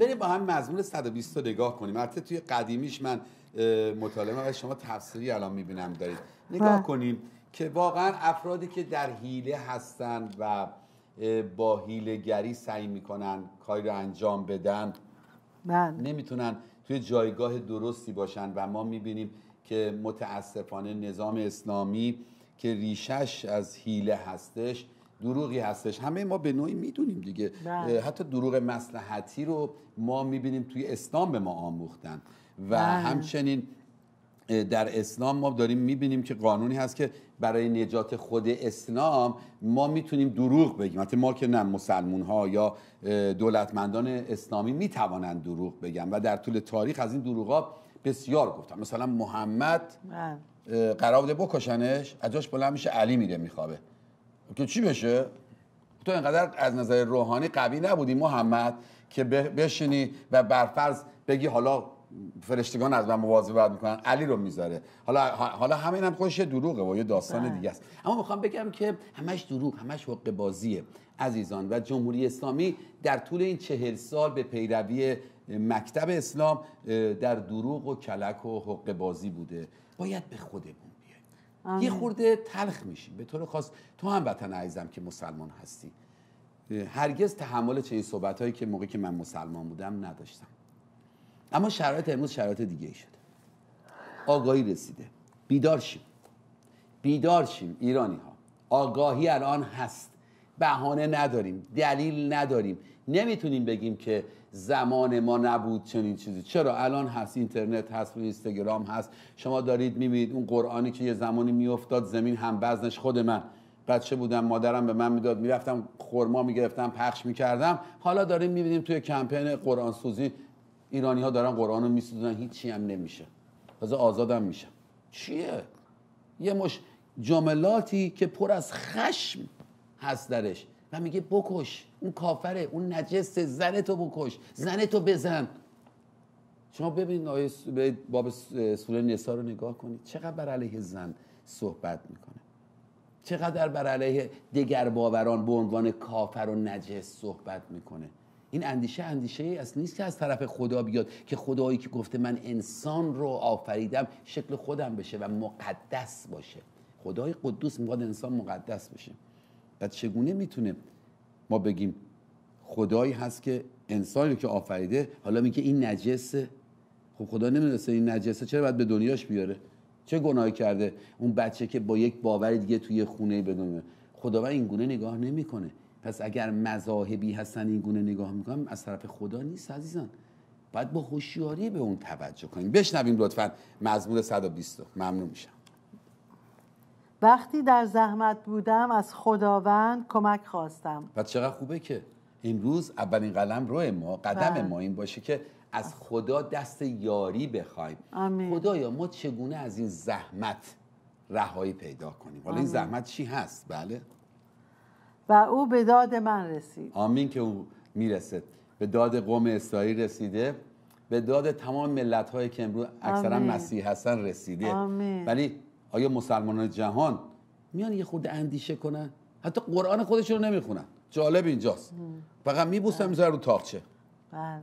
بریم با هم مضمون 120 رو نگاه کنیم البته توی قدیمیش من مطالعه و شما تفسیری الان میبینم دارید نگاه بله. کنیم که واقعا افرادی که در حیله هستند و با گری سعی میکنن کاری رو انجام بدن من. بله. نمیتونن توی جایگاه درستی باشن و ما میبینیم که متاسفانه نظام اسلامی که ریشش از هیله هستش دروغی هستش همه ما به نوعی میدونیم دیگه بله. حتی دروغ مسلحتی رو ما میبینیم توی اسلام به ما آموختن و بله. همچنین در اسلام ما داریم میبینیم که قانونی هست که برای نجات خود اسلام ما میتونیم دروغ بگیم حتی ما که نه مسلمون ها یا دولتمندان اسلامی میتوانند دروغ بگن و در طول تاریخ از این دروغ ها بسیار گفتن مثلا محمد بله. قرار بده بکشنش از جاش بلند میشه علی میره میخوابه که چی بشه تو اینقدر از نظر روحانی قوی نبودی محمد که بشینی و برفرض بگی حالا فرشتگان از من باید میکنن علی رو میذاره حالا حالا همین هم خودش دروغه و یه داستان بله. دیگه است اما میخوام بگم که همش دروغ همش حق بازیه عزیزان و جمهوری اسلامی در طول این چهل سال به پیروی مکتب اسلام در دروغ و کلک و حق بازی بوده باید به خودمون یه خورده تلخ میشی به طور خاص تو هم وطن عزیزم که مسلمان هستی هرگز تحمل چنین صحبت هایی که موقعی که من مسلمان بودم نداشتم اما شرایط امروز شرایط دیگه ای شده آگاهی رسیده بیدار شیم بیدار شیم ایرانی ها آگاهی الان هست بهانه نداریم دلیل نداریم نمیتونیم بگیم که زمان ما نبود چنین چیزی چرا الان هست اینترنت هست اینستاگرام هست شما دارید میبینید اون قرآنی که یه زمانی میافتاد زمین هم بزنش خود من بچه بودم مادرم به من میداد میرفتم خرما میگرفتم پخش میکردم حالا داریم میبینیم توی کمپین قرآن سوزی ایرانی ها دارن قرآن رو میسوزن هیچی هم نمیشه تازه آزادم میشه. چیه یه مش جملاتی که پر از خشم هست درش و میگه بکش اون کافره اون نجسه زن تو بکش زن تو بزن شما ببینید آیه باب سوره نسا رو نگاه کنید چقدر بر علیه زن صحبت میکنه چقدر بر علیه دیگر باوران به عنوان کافر و نجس صحبت میکنه این اندیشه اندیشه ای است نیست که از طرف خدا بیاد که خدایی که گفته من انسان رو آفریدم شکل خودم بشه و مقدس باشه خدای قدوس میخواد انسان مقدس بشه و چگونه میتونه ما بگیم خدایی هست که انسانی که آفریده حالا میگه این نجسه خب خدا نمیدونسته این نجسه چرا باید به دنیاش بیاره چه گناهی کرده اون بچه که با یک باور دیگه توی خونه به دنیا خداوند این گونه نگاه نمیکنه پس اگر مذاهبی هستن این گونه نگاه میکنن از طرف خدا نیست عزیزان باید با هوشیاری به اون توجه کنیم بشنویم لطفا مزمور 120 ممنون میشم وقتی در زحمت بودم از خداوند کمک خواستم و چقدر خوبه که امروز اولین قلم روی ما قدم بله. ما این باشه که از خدا دست یاری بخوایم خدایا ما چگونه از این زحمت رهایی پیدا کنیم حالا این زحمت چی هست بله و او به داد من رسید آمین که او میرسه به داد قوم اسرائیل رسیده به داد تمام ملت که امروز اکثرا مسیح هستن رسیده ولی آیا مسلمانان جهان میان یه خورده اندیشه کنن حتی قرآن خودش رو نمیخونن جالب اینجاست فقط میبوسم میذارن رو تاقچه بله.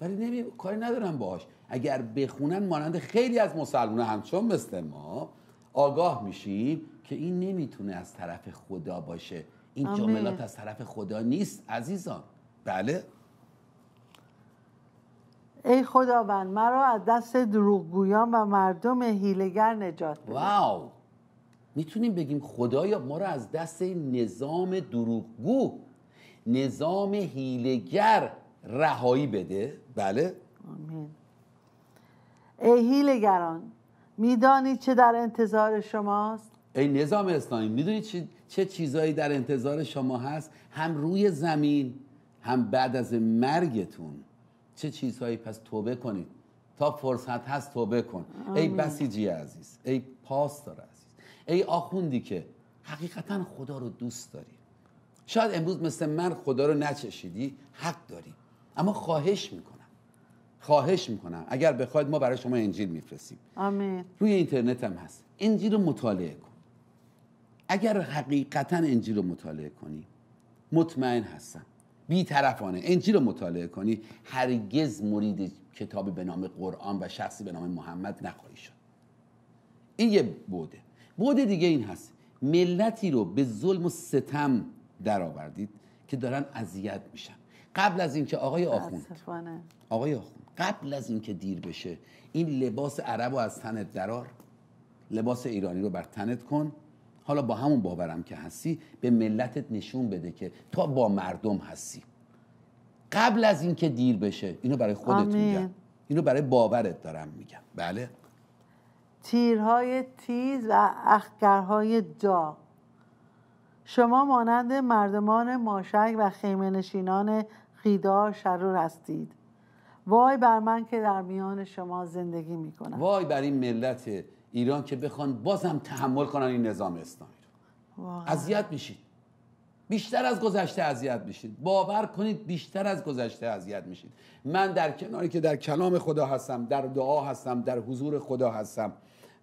ولی نمی... کاری ندارن باهاش اگر بخونن مانند خیلی از مسلمانان همچون مثل ما آگاه میشیم که این نمیتونه از طرف خدا باشه این جملات از طرف خدا نیست عزیزان بله ای خداوند مرا از دست دروغگویان و مردم هیلگر نجات بده واو میتونیم بگیم خدایا ما رو از دست نظام دروغگو نظام هیلگر رهایی بده بله آمین ای هیلگران میدانید چه در انتظار شماست ای نظام اسلامی میدونید چه, چه چیزایی در انتظار شما هست هم روی زمین هم بعد از مرگتون چه چیزهایی پس توبه کنید تا فرصت هست توبه کن ای بسیجی عزیز ای پاسدار عزیز ای آخوندی که حقیقتا خدا رو دوست داری شاید امروز مثل من خدا رو نچشیدی حق داری اما خواهش میکنم خواهش میکنم اگر بخواید ما برای شما انجیل میفرستیم روی اینترنت هم هست انجیل رو مطالعه کن اگر حقیقتا انجیل رو مطالعه کنی مطمئن هستم بیطرفانه انجیل رو مطالعه کنی هرگز مرید کتابی به نام قرآن و شخصی به نام محمد نخواهی شد این یه بوده بوده دیگه این هست ملتی رو به ظلم و ستم درآوردید که دارن اذیت میشن قبل از اینکه آقای آخوند آقای آخوند قبل از اینکه دیر بشه این لباس عرب رو از تنت درار لباس ایرانی رو بر تنت کن حالا با همون باورم که هستی به ملتت نشون بده که تو با مردم هستی قبل از اینکه دیر بشه اینو برای خودت آمین. میگم اینو برای باورت دارم میگم بله تیرهای تیز و اخگرهای دا شما مانند مردمان ماشک و خیمنشینان خیدار شرور هستید وای بر من که در میان شما زندگی میکنم وای بر این ملت ایران که بخوان بازم تحمل کنن این نظام اسلامی رو اذیت میشید بیشتر از گذشته اذیت میشید باور کنید بیشتر از گذشته اذیت میشید من در کناری که در کلام خدا هستم در دعا هستم در حضور خدا هستم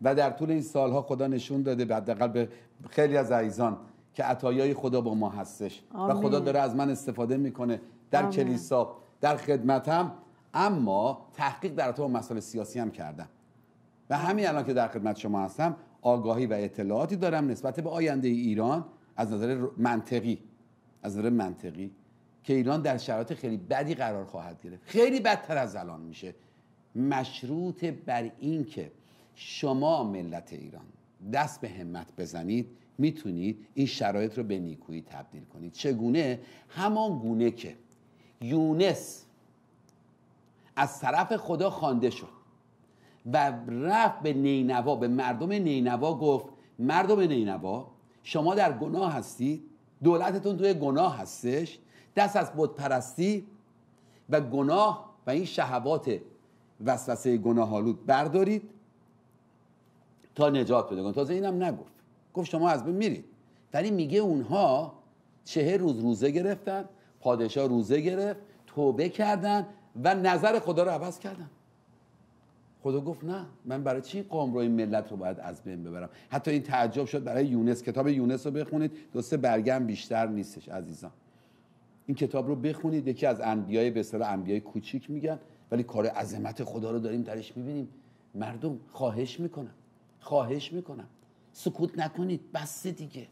و در طول این سالها خدا نشون داده حداقل به خیلی از عزیزان که عطایای خدا با ما هستش و خدا داره از من استفاده میکنه در آمین. کلیسا در خدمتم اما تحقیق در تو مسائل سیاسی هم کردم و همین الان که در خدمت شما هستم آگاهی و اطلاعاتی دارم نسبت به آینده ای ایران از نظر منطقی از نظر منطقی که ایران در شرایط خیلی بدی قرار خواهد گرفت خیلی بدتر از الان میشه مشروط بر این که شما ملت ایران دست به همت بزنید میتونید این شرایط رو به نیکویی تبدیل کنید چگونه همان گونه که یونس از طرف خدا خوانده شد و رفت به نینوا به مردم نینوا گفت مردم نینوا شما در گناه هستید دولتتون توی گناه هستش دست از پرستی و گناه و این شهوات وسوسه گناه آلود بردارید تا نجات پیدا کنید تازه اینم نگفت گفت شما از بین میرید ولی میگه اونها چهه روز روزه گرفتن پادشاه روزه گرفت توبه کردن و نظر خدا رو عوض کردن خدا گفت نه من برای چی قوم ملت رو باید از بین ببرم حتی این تعجب شد برای یونس کتاب یونس رو بخونید دو سه برگم بیشتر نیستش عزیزان این کتاب رو بخونید یکی از انبیای به اصطلاح انبیای کوچیک میگن ولی کار عظمت خدا رو داریم درش میبینیم مردم خواهش میکنم خواهش میکنم سکوت نکنید بس دیگه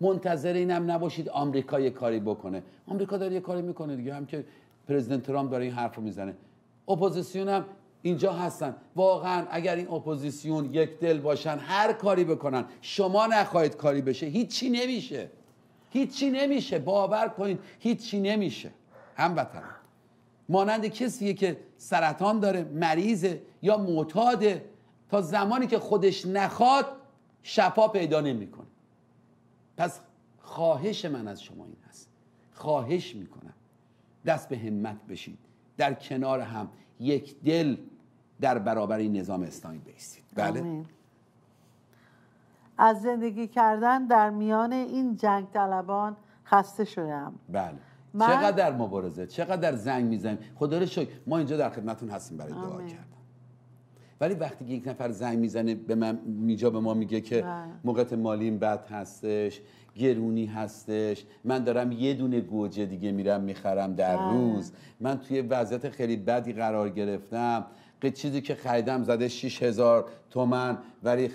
منتظر اینم نباشید آمریکا یه کاری بکنه آمریکا داره یه کاری میکنه دیگه هم که پرزیدنت ترامپ داره این حرف رو میزنه اپوزیسیون هم اینجا هستن واقعا اگر این اپوزیسیون یک دل باشن هر کاری بکنن شما نخواهید کاری بشه هیچی نمیشه هیچی نمیشه باور کنید هیچی نمیشه هموطن مانند کسیه که سرطان داره مریضه یا معتاده تا زمانی که خودش نخواد شفا پیدا نمیکنه پس خواهش من از شما این هست خواهش میکنم دست به همت بشید در کنار هم یک دل در برابر این نظام اسلامی بیستید بله از زندگی کردن در میان این جنگ طلبان خسته شدم بله من... چقدر مبارزه چقدر زنگ میزنیم خدا رو شکر ما اینجا در خدمتون هستیم برای دعا کردن ولی وقتی یک نفر زنگ میزنه به من میجا به ما میگه که بله. موقع مالیم بد هستش گرونی هستش من دارم یه دونه گوجه دیگه میرم میخرم در بله. روز من توی وضعیت خیلی بدی قرار گرفتم که چیزی که خریدم زده هزار تومن ولی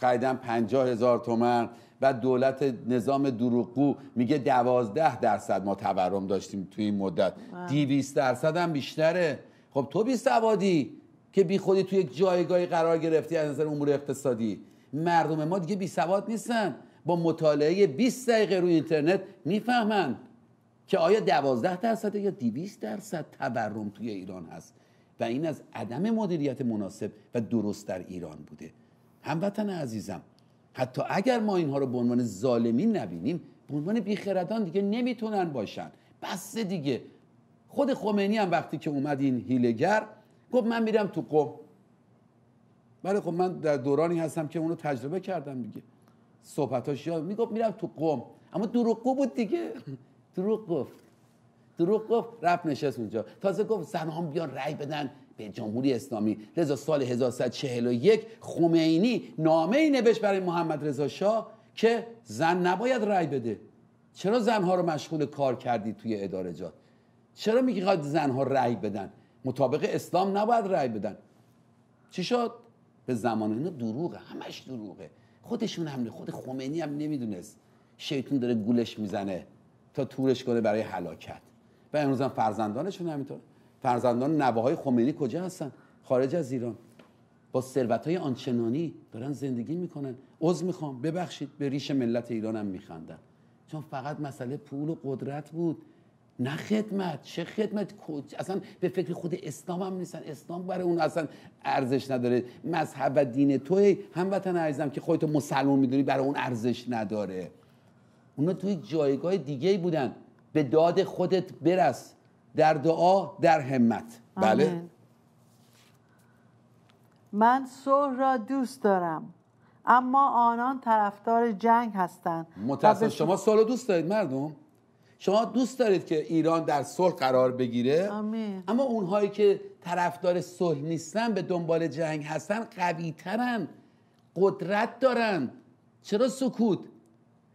خریدم هزار تومن و دولت نظام دروغگو میگه 12 درصد ما تورم داشتیم توی این مدت 200 درصد هم بیشتره خب تو بی سوادی که بی خودی توی یک جایگاهی قرار گرفتی از نظر امور اقتصادی مردم ما دیگه بی سواد نیستن با مطالعه 20 دقیقه روی اینترنت میفهمن که آیا 12 درصد یا 200 درصد تورم توی ایران هست و این از عدم مدیریت مناسب و درست در ایران بوده هموطن عزیزم حتی اگر ما اینها رو به عنوان ظالمین نبینیم به عنوان بیخردان دیگه نمیتونن باشن بس دیگه خود خمینی هم وقتی که اومد این هیلگر گفت من میرم تو قم بله خب من در دورانی هستم که اونو تجربه کردم دیگه صحبتاش یاد میگفت میرم تو قم اما دروغگو بود دیگه دروغ گفت دروغ گفت رفت نشست اونجا تازه گفت هم بیان رأی بدن به جمهوری اسلامی لذا سال 1141 خمینی نامه ای نوشت برای محمد رضا شاه که زن نباید رأی بده چرا زنها رو مشغول کار کردی توی اداره جات؟ چرا میگی زنها رأی بدن مطابق اسلام نباید رأی بدن چی شد به زمان اینا دروغه همش دروغه خودشون هم خود خمینی هم نمیدونست شیطان داره گولش میزنه تا تورش کنه برای هلاکت و امروز هم فرزندانشون همینطور فرزندان نوه های خمینی کجا هستن خارج از ایران با ثروت های آنچنانی دارن زندگی میکنن عوض میخوام ببخشید به ریش ملت ایران هم میخندن چون فقط مسئله پول و قدرت بود نه خدمت چه خدمت اصلا به فکر خود اسلام هم نیستن اسلام برای اون اصلا ارزش نداره مذهب و دین توی هموطن عزیزم که خودتو مسلمان میدونی برای اون ارزش نداره اونا توی جایگاه دیگه بودن به داد خودت برس در دعا در همت بله من صلح را دوست دارم اما آنان طرفدار جنگ هستند متاسف شما شما صلح دوست دارید مردم شما دوست دارید که ایران در صلح قرار بگیره اما اونهایی که طرفدار صلح نیستن به دنبال جنگ هستن قوی ترن قدرت دارن چرا سکوت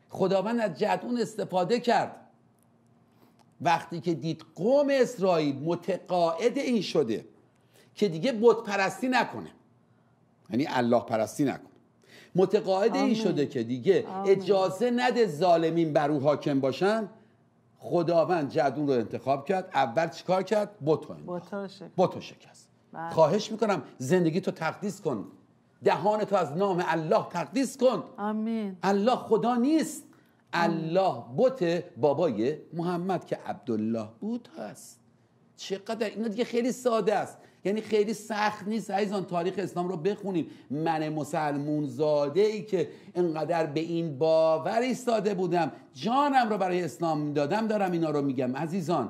خداوند از جدون استفاده کرد وقتی که دید قوم اسرائیل متقاعد این شده که دیگه بت پرستی نکنه یعنی الله پرستی نکنه متقاعد این شده که دیگه اجازه نده ظالمین بر او حاکم باشن خداوند جدون رو انتخاب کرد اول چیکار کرد بت رو شکست بله. خواهش میکنم زندگی تو تقدیس کن دهان تو از نام الله تقدیس کن آمین الله خدا نیست الله بوت بابای محمد که عبدالله بود هست چقدر اینا دیگه خیلی ساده است یعنی خیلی سخت نیست عزیزان تاریخ اسلام رو بخونیم من مسلمون زاده ای که انقدر به این باور ایستاده بودم جانم رو برای اسلام دادم دارم اینا رو میگم عزیزان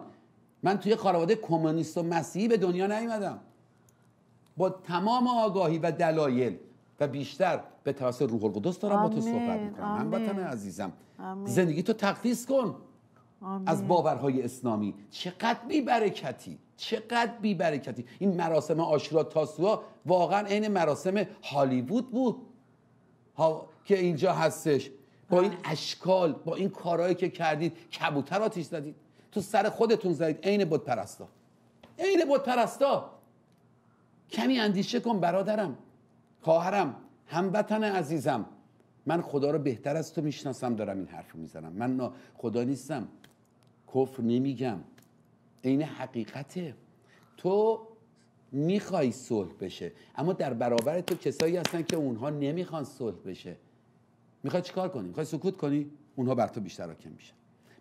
من توی خانواده کمونیست و مسیحی به دنیا نیومدم با تمام آگاهی و دلایل و بیشتر به توسط روح القدس دارم با تو صحبت میکنم وطن عزیزم زندگی تو تقدیس کن از باورهای اسلامی چقدر بی برکتی چقدر بی برکتی این مراسم آشورا تاسوعا واقعا عین مراسم هالیوود بود ها... که اینجا هستش با این اشکال با این کارهایی که کردید کبوتر آتیش زدید تو سر خودتون زدید عین بود پرستا عین بود پرستا کمی اندیشه کن برادرم خواهرم هموطن عزیزم من خدا رو بهتر از تو میشناسم دارم این حرف رو میزنم من خدا نیستم کفر نمیگم عین حقیقته تو میخوای صلح بشه اما در برابر تو کسایی هستن که اونها نمیخوان صلح بشه میخوای چیکار کنی میخوای سکوت کنی اونها بر تو بیشتر حاکم میشن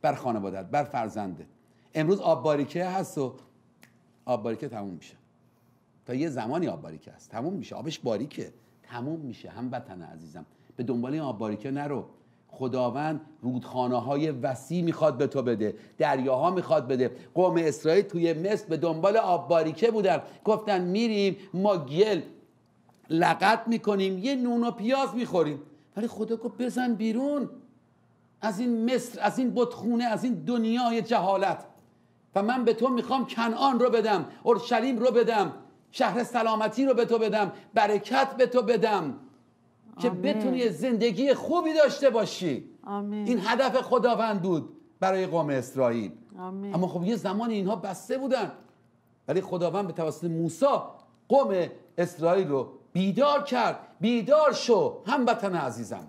بر خانوادت بر فرزندت امروز آب باریکه هست و آب باریکه تموم میشه تا یه زمانی آب باریک است تموم میشه آبش باریکه تموم میشه هم هموطن عزیزم به دنبال این آب باریکه نرو خداوند رودخانه های وسیع میخواد به تو بده دریاها میخواد بده قوم اسرائیل توی مصر به دنبال آب باریکه بودن گفتن میریم ما گل لقت میکنیم یه نون و پیاز میخوریم ولی خدا گفت بزن بیرون از این مصر از این بتخونه از این دنیای جهالت و من به تو میخوام کنعان رو بدم اورشلیم رو بدم شهر سلامتی رو به تو بدم برکت به تو بدم که بتونی زندگی خوبی داشته باشی این هدف خداوند بود برای قوم اسرائیل اما خب یه زمان اینها بسته بودن ولی خداوند به توسط موسا قوم اسرائیل رو بیدار کرد بیدار شو هموطن عزیزم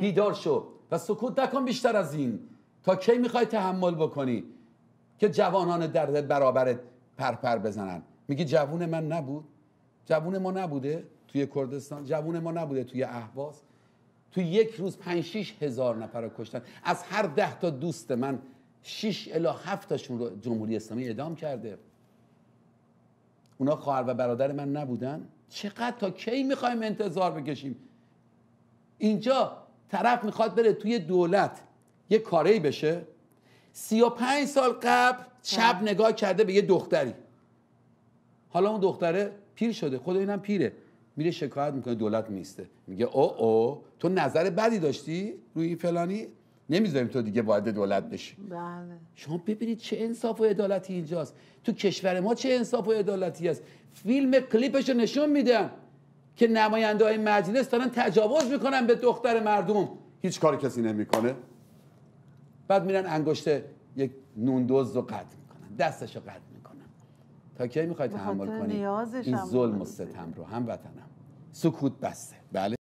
بیدار شو و سکوت نکن بیشتر از این تا کی میخوای تحمل بکنی که جوانان در برابرت پرپر بزنن میگی جوون من نبود جوون ما نبوده توی کردستان جوون ما نبوده توی اهواز توی یک روز پنج شیش هزار نفر رو کشتن از هر ده تا دوست من شیش الا هفت تاشون رو جمهوری اسلامی ادام کرده اونا خواهر و برادر من نبودن چقدر تا کی میخوایم انتظار بکشیم اینجا طرف میخواد بره توی دولت یه کاری بشه سی و پنج سال قبل چپ خب. نگاه کرده به یه دختری حالا اون دختره پیر شده خدا اینم پیره میره شکایت میکنه دولت میسته میگه او او تو نظر بدی داشتی روی این فلانی نمیذاریم تو دیگه وارد دولت بشی بله شما ببینید چه انصاف و عدالتی اینجاست تو کشور ما چه انصاف و عدالتی است فیلم کلیپش رو نشون میدم که نماینده های مجلس دارن تجاوز میکنن به دختر مردم هیچ کار کسی نمیکنه بعد میرن انگشت یک نوندوز رو قطع میکنن دستش رو تا کی میخوای تحمل کنی این ظلم و ستم رو وطنم سکوت بسته بله